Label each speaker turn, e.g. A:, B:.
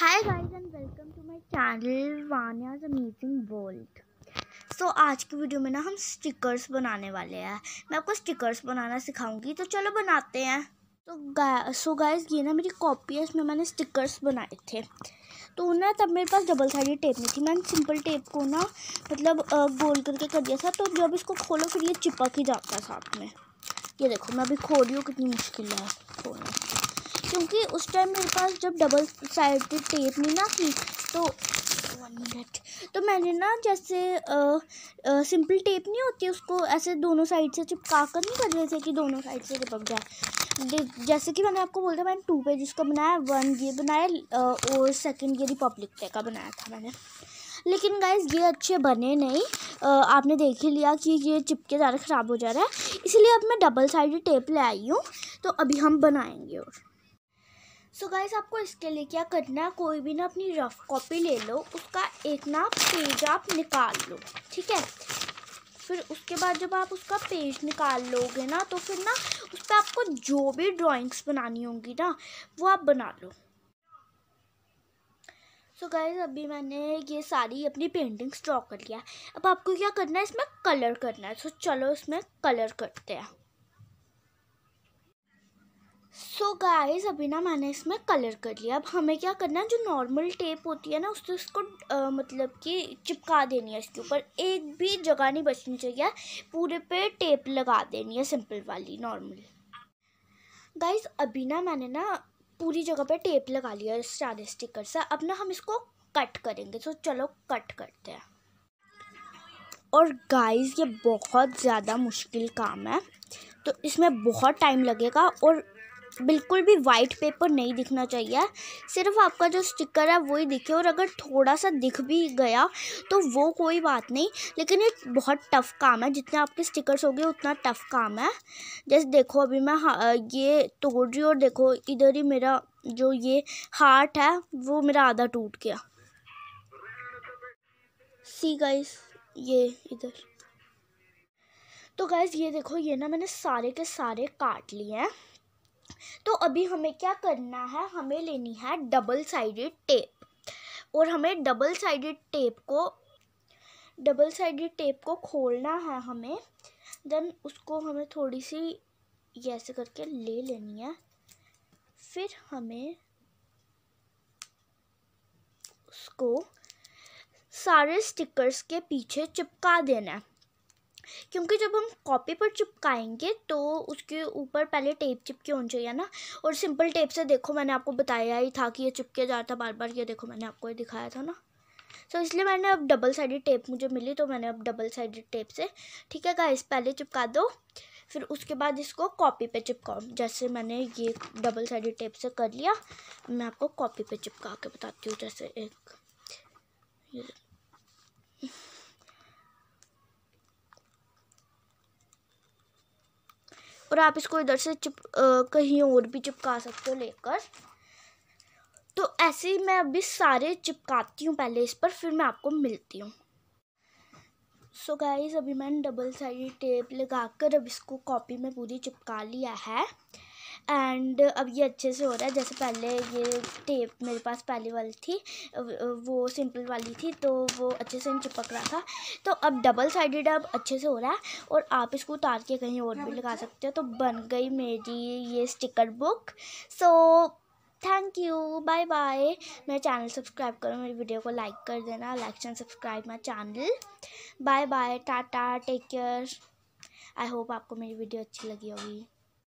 A: hi guys and welcome to my channel Vaniya's amazing world so आज की video में ना हम स्टिकर्स बनाने वाले हैं मैं आपको स्टिकर्स बनाना सिखाऊंगी तो चलो बनाते हैं तो गा सो गाइस ये ना मेरी कॉपी है इसमें मैंने स्टिकर्स बनाए थे तो ना तब मेरे पास डबल साइड टेप नहीं थी मैंने सिंपल टेप को ना मतलब गोल करके कर दिया था तो जब इसको खोलो फिर ये चिपक ही जाता है साथ में ये देखो मैं अभी खोल रही हूँ कितनी मुश्किल है खोलना क्योंकि उस टाइम मेरे पास जब डबल साइड टेप नहीं ना थी तो वन मिनट तो मैंने ना जैसे आ, आ, सिंपल टेप नहीं होती उसको ऐसे दोनों साइड से चिपका कर नहीं कर रहे थे कि दोनों साइड से चिपक जाए जैसे कि मैंने आपको बोला था मैंने टू पे का बनाया वन ये बनाया और सेकंड ये रिपब्लिक डे का बनाया था मैंने लेकिन गाइज ये अच्छे बने नहीं आ, आपने देख ही लिया कि ये चिपके ज़्यादा ख़राब हो जा रहा है इसलिए अब मैं डबल साइड टेप ले आई हूँ तो अभी हम बनाएंगे और सो so गाइस आपको इसके लिए क्या करना है कोई भी ना अपनी रफ कॉपी ले लो उसका एक ना पेज आप निकाल लो ठीक है फिर उसके बाद जब आप उसका पेज निकाल लोगे ना तो फिर ना उस पर आपको जो भी ड्राइंग्स बनानी होंगी ना वो आप बना लो सो so गाइज अभी मैंने ये सारी अपनी पेंटिंग्स ड्रॉ कर लिया अब आपको क्या करना है इसमें कलर करना है सो so चलो इसमें कलर करते हैं सो गाइस अभी ना मैंने इसमें कलर कर लिया अब हमें क्या करना है जो नॉर्मल टेप होती है ना उससे उसको आ, मतलब कि चिपका देनी है इसके ऊपर एक भी जगह नहीं बचनी चाहिए पूरे पे टेप लगा देनी है सिंपल वाली नॉर्मल गाइस अभी ना मैंने ना पूरी जगह पे टेप लगा लिया स्टार स्टिकर से अब ना हम इसको कट करेंगे तो चलो कट करते हैं और गाइज ये बहुत ज़्यादा मुश्किल काम है तो इसमें बहुत टाइम लगेगा और बिल्कुल भी वाइट पेपर नहीं दिखना चाहिए सिर्फ आपका जो स्टिकर है वो ही दिखे और अगर थोड़ा सा दिख भी गया तो वो कोई बात नहीं लेकिन ये बहुत टफ़ काम है जितने आपके स्टिकर्स होंगे उतना टफ़ काम है जैसे देखो अभी मैं ये तोड़ रही और देखो इधर ही मेरा जो ये हार्ट है वो मेरा आधा टूट गया सी गाइस ये इधर तो गैस ये देखो ये ना मैंने सारे के सारे काट लिए हैं तो अभी हमें क्या करना है हमें लेनी है डबल साइडेड टेप और हमें डबल साइडेड टेप को डबल साइडेड टेप को खोलना है हमें देन उसको हमें थोड़ी सी ऐसे करके ले लेनी है फिर हमें उसको सारे स्टिकर्स के पीछे चिपका देना है क्योंकि जब हम कॉपी पर चिपकाएंगे तो उसके ऊपर पहले टेप चिपके होनी चाहिए ना और सिंपल टेप से देखो मैंने आपको बताया ही था कि ये चिपके जा रहा था बार बार ये देखो मैंने आपको ये दिखाया था ना सो so, इसलिए मैंने अब डबल साइडेड टेप मुझे मिली तो मैंने अब डबल साइडेड टेप से ठीक है गाइस पहले चिपका दो फिर उसके बाद इसको कॉपी पे चिपकाओ जैसे मैंने ये डबल साइडेड टेप से कर लिया मैं आपको कॉपी पे चिपका के बताती हूँ जैसे एक ये और आप इसको इधर से चिप आ, कहीं और भी चिपका सकते हो लेकर तो ऐसे ही मैं अभी सारे चिपकाती हूँ पहले इस पर फिर मैं आपको मिलती हूँ सो so अभी मैंने डबल साइड टेप लगा कर अब इसको कॉपी में पूरी चिपका लिया है एंड अब ये अच्छे से हो रहा है जैसे पहले ये टेप मेरे पास पहली वाली थी वो सिंपल वाली थी तो वो अच्छे से चिपक रहा था तो अब डबल साइडेड अब अच्छे से हो रहा है और आप इसको उतार के कहीं और भी लगा सकते हो तो बन गई मेरी ये sticker book so thank you bye bye मेरा चैनल सब्सक्राइब करो मेरी वीडियो को लाइक कर देना like and subscribe my channel bye bye tata take care I hope आपको मेरी वीडियो अच्छी लगी होगी